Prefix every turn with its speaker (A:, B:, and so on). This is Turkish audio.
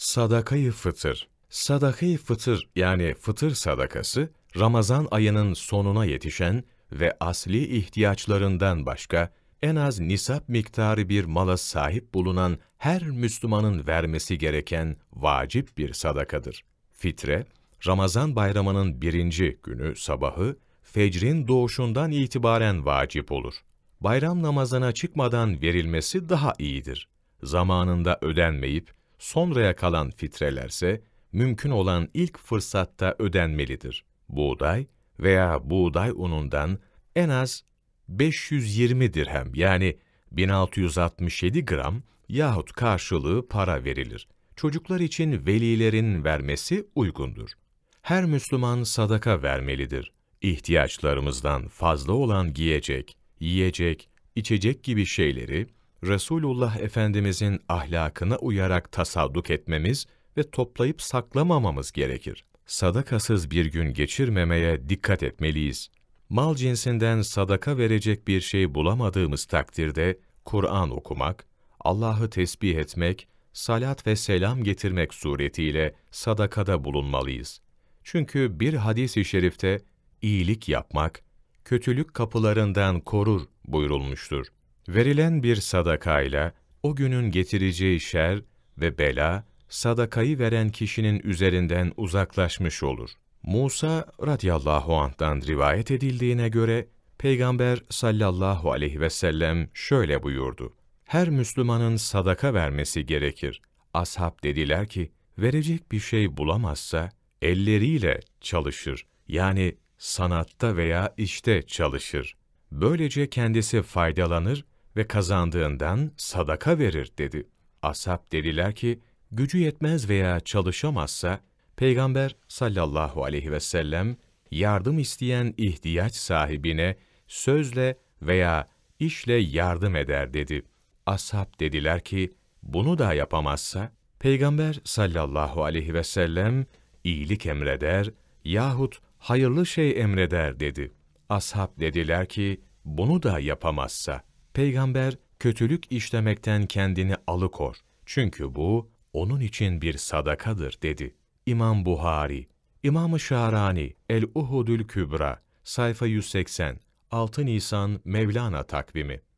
A: Sadakayı fıtır. Sadakayı fıtır yani fıtır sadakası Ramazan ayının sonuna yetişen ve asli ihtiyaçlarından başka en az nisap miktarı bir mala sahip bulunan her Müslümanın vermesi gereken vacip bir sadakadır. Fitre, Ramazan bayramının birinci günü sabahı, fecrin doğuşundan itibaren vacip olur. Bayram namazına çıkmadan verilmesi daha iyidir. Zamanında ödenmeyip, Sonraya kalan fitrelerse mümkün olan ilk fırsatta ödenmelidir. Buğday veya buğday unundan en az 520 dirhem yani 1667 gram yahut karşılığı para verilir. Çocuklar için velilerin vermesi uygundur. Her Müslüman sadaka vermelidir. İhtiyaçlarımızdan fazla olan giyecek, yiyecek, içecek gibi şeyleri Resulullah Efendimizin ahlakına uyarak tasadduk etmemiz ve toplayıp saklamamamız gerekir. Sadakasız bir gün geçirmemeye dikkat etmeliyiz. Mal cinsinden sadaka verecek bir şey bulamadığımız takdirde Kur'an okumak, Allah'ı tesbih etmek, salat ve selam getirmek suretiyle sadakada bulunmalıyız. Çünkü bir hadis-i şerifte iyilik yapmak, kötülük kapılarından korur buyurulmuştur. Verilen bir sadakayla o günün getireceği şer ve bela, sadakayı veren kişinin üzerinden uzaklaşmış olur. Musa radıyallahu anh'dan rivayet edildiğine göre, Peygamber sallallahu aleyhi ve sellem şöyle buyurdu. Her Müslümanın sadaka vermesi gerekir. Ashab dediler ki, verecek bir şey bulamazsa, elleriyle çalışır. Yani sanatta veya işte çalışır. Böylece kendisi faydalanır ve kazandığından sadaka verir dedi. Ashab dediler ki, gücü yetmez veya çalışamazsa, Peygamber sallallahu aleyhi ve sellem, yardım isteyen ihtiyaç sahibine sözle veya işle yardım eder dedi. Ashab dediler ki, bunu da yapamazsa, Peygamber sallallahu aleyhi ve sellem, iyilik emreder yahut hayırlı şey emreder dedi. Ashab dediler ki, bunu da yapamazsa, Peygamber kötülük işlemekten kendini alıkor. Çünkü bu onun için bir sadakadır dedi. İmam Buhari, İmam-ı Şarani, El-Uhudül Kübra, sayfa 180, 6 Nisan Mevlana takvimi.